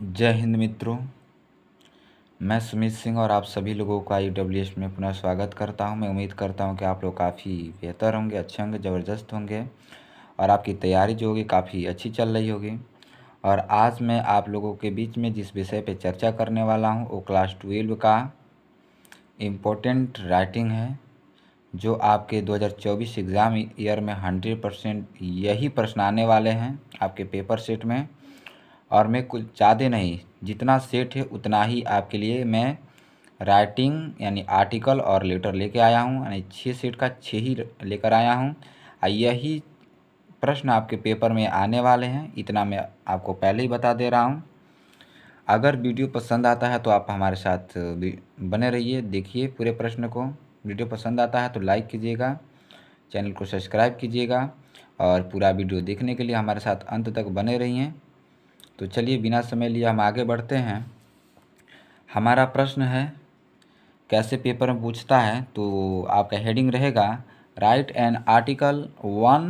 जय हिंद मित्रों मैं सुमित सिंह और आप सभी लोगों का आई डब्ल्यू एस में पुनः स्वागत करता हूं मैं उम्मीद करता हूं कि आप लोग काफ़ी बेहतर होंगे अच्छे होंगे ज़बरदस्त होंगे और आपकी तैयारी जो होगी काफ़ी अच्छी चल रही होगी और आज मैं आप लोगों के बीच में जिस विषय पर चर्चा करने वाला हूँ वो क्लास ट्वेल्व का इम्पोर्टेंट राइटिंग है जो आपके 2024 एग्ज़ाम ईयर में 100 परसेंट यही प्रश्न आने वाले हैं आपके पेपर सेट में और मैं कुछ ज़्यादा नहीं जितना सेट है उतना ही आपके लिए मैं राइटिंग यानी आर्टिकल और लेटर लेके आया हूँ यानी छः सेट का छः ही लेकर आया हूँ यही प्रश्न आपके पेपर में आने वाले हैं इतना मैं आपको पहले ही बता दे रहा हूँ अगर वीडियो पसंद आता है तो आप हमारे साथ बने रहिए देखिए पूरे प्रश्न को वीडियो पसंद आता है तो लाइक कीजिएगा चैनल को सब्सक्राइब कीजिएगा और पूरा वीडियो देखने के लिए हमारे साथ अंत तक बने रहिए तो चलिए बिना समय लिए हम आगे बढ़ते हैं हमारा प्रश्न है कैसे पेपर में पूछता है तो आपका हेडिंग रहेगा write an article one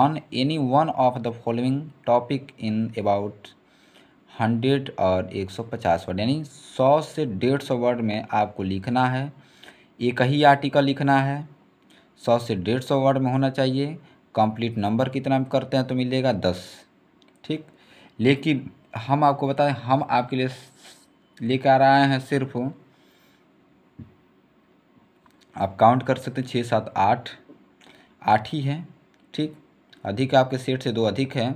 on any one of the following topic in about hundred और एक सौ पचास वर्ड यानी सौ से डेढ़ सौ वर्ड में आपको लिखना है एक ही आर्टिकल लिखना है सौ से डेढ़ सौ वर्ड में होना चाहिए कंप्लीट नंबर कितना करते हैं तो मिलेगा दस ठीक लेकिन हम आपको बताएं हम आपके लिए लेकर आ रहे हैं सिर्फ आप काउंट कर सकते हैं छः सात आठ आठ ही है ठीक अधिक आपके सेट से दो अधिक है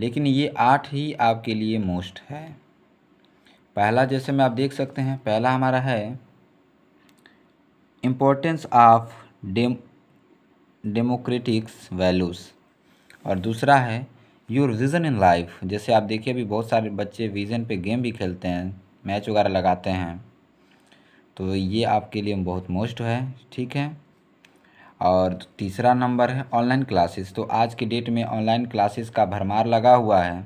लेकिन ये आठ ही आपके लिए मोस्ट है पहला जैसे में आप देख सकते हैं पहला हमारा है importance of dem democratics values और दूसरा है योर विज़न इन लाइफ जैसे आप देखिए अभी बहुत सारे बच्चे विज़न पे गेम भी खेलते हैं मैच वगैरह लगाते हैं तो ये आपके लिए बहुत मोस्ट है ठीक है और तीसरा नंबर है ऑनलाइन क्लासेस तो आज के डेट में ऑनलाइन क्लासेस का भरमार लगा हुआ है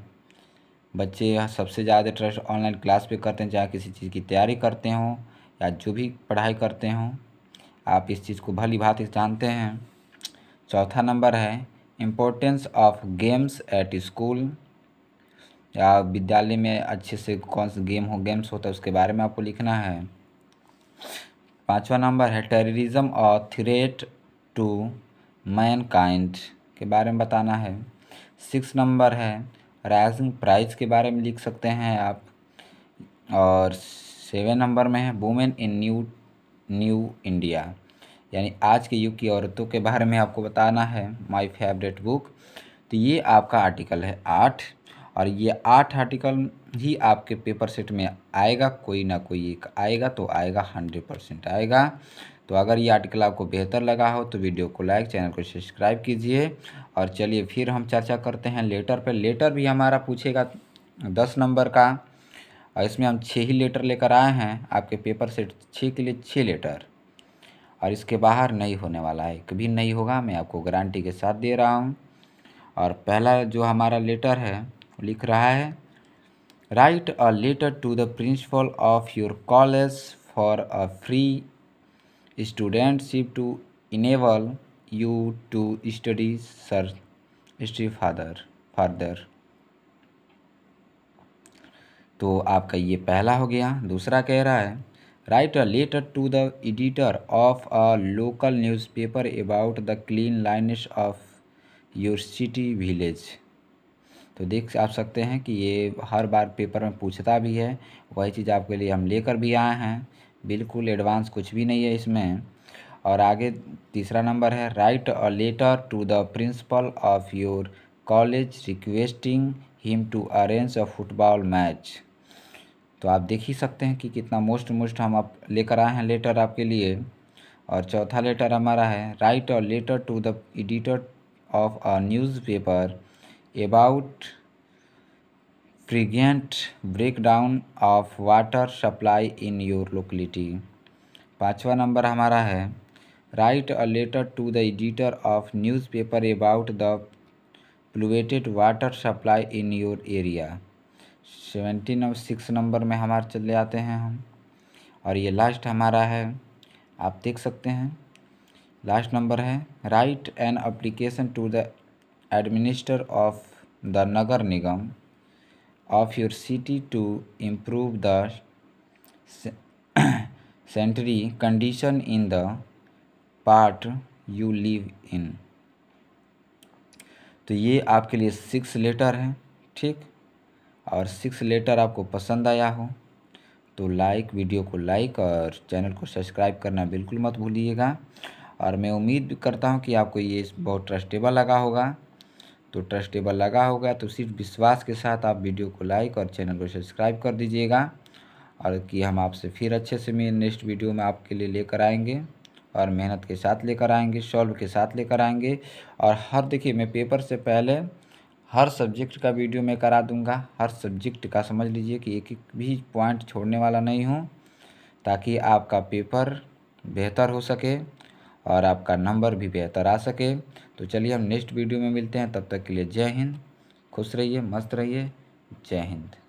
बच्चे सबसे ज़्यादा ट्रस्ट ऑनलाइन क्लास पे करते हैं चाहे किसी चीज़ की तैयारी करते हों या जो भी पढ़ाई करते हों आप इस चीज़ को भली भांति जानते हैं चौथा नंबर है importance of games at school या विद्यालय में अच्छे से कौन से गेम हो गेम्स होता है उसके बारे में आपको लिखना है पांचवा नंबर है टेररिज्म और थ्रेट टू मैनकाइंड के बारे में बताना है सिक्स नंबर है राइजिंग प्राइस के बारे में लिख सकते हैं आप और सेवन नंबर में है women in new new India यानी आज के युग की औरतों के बारे में आपको बताना है माय फेवरेट बुक तो ये आपका आर्टिकल है आठ और ये आठ आर्टिकल ही आपके पेपर सेट में आएगा कोई ना कोई एक आएगा तो आएगा हंड्रेड परसेंट आएगा तो अगर ये आर्टिकल आपको बेहतर लगा हो तो वीडियो को लाइक चैनल को सब्सक्राइब कीजिए और चलिए फिर हम चर्चा करते हैं लेटर पर लेटर भी हमारा पूछेगा दस नंबर का और इसमें हम छः ही लेटर लेकर आए हैं आपके पेपर सेट छः के लिए छः लेटर और इसके बाहर नहीं होने वाला है कभी नहीं होगा मैं आपको गारंटी के साथ दे रहा हूँ और पहला जो हमारा लेटर है लिख रहा है write a letter to the principal of your college for a free studentship to enable you to study sir study further further तो आपका ये पहला हो गया दूसरा कह रहा है write a letter to the editor of a local newspaper about the cleanliness of your city village तो देख आप सकते हैं कि ये हर बार पेपर में पूछता भी है वही चीज़ आपके लिए हम लेकर भी आए हैं बिल्कुल एडवांस कुछ भी नहीं है इसमें और आगे तीसरा नंबर है write a letter to the principal of your college requesting him to arrange a football match तो आप देख ही सकते हैं कि कितना मोस्ट मोस्ट हम आप लेकर आए हैं लेटर आपके लिए और चौथा लेटर हमारा है राइट और letter to the editor of a newspaper about frequent breakdown of water supply in your locality पाँचवा नंबर हमारा है write a letter to the editor of newspaper about the polluted water supply in your area seventy number six number में हमारे चले आते हैं हम और ये लास्ट हमारा है आप देख सकते हैं लास्ट नंबर है write an application to the administer of the Nagar Nigam of your city to improve the sanitary condition in the part you live in तो ये आपके लिए सिक्स लेटर है ठीक और सिक्स लेटर आपको पसंद आया हो तो लाइक वीडियो को लाइक और चैनल को सब्सक्राइब करना बिल्कुल मत भूलिएगा और मैं उम्मीद करता हूँ कि आपको ये बहुत ट्रस्टेबल लगा होगा तो ट्रस्टेबल लगा होगा तो सिर्फ विश्वास के साथ आप वीडियो को लाइक और चैनल को सब्सक्राइब कर दीजिएगा और कि हम आपसे फिर अच्छे से मैं नेक्स्ट वीडियो में आपके लिए लेकर आएंगे और मेहनत के साथ लेकर आएंगे सॉल्व के साथ लेकर आएंगे और हर देखिए मैं पेपर से पहले हर सब्जेक्ट का वीडियो मैं करा दूंगा हर सब्जेक्ट का समझ लीजिए कि एक एक भी पॉइंट छोड़ने वाला नहीं हूँ ताकि आपका पेपर बेहतर हो सके और आपका नंबर भी बेहतर आ सके तो चलिए हम नेक्स्ट वीडियो में मिलते हैं तब तक के लिए जय हिंद खुश रहिए मस्त रहिए जय हिंद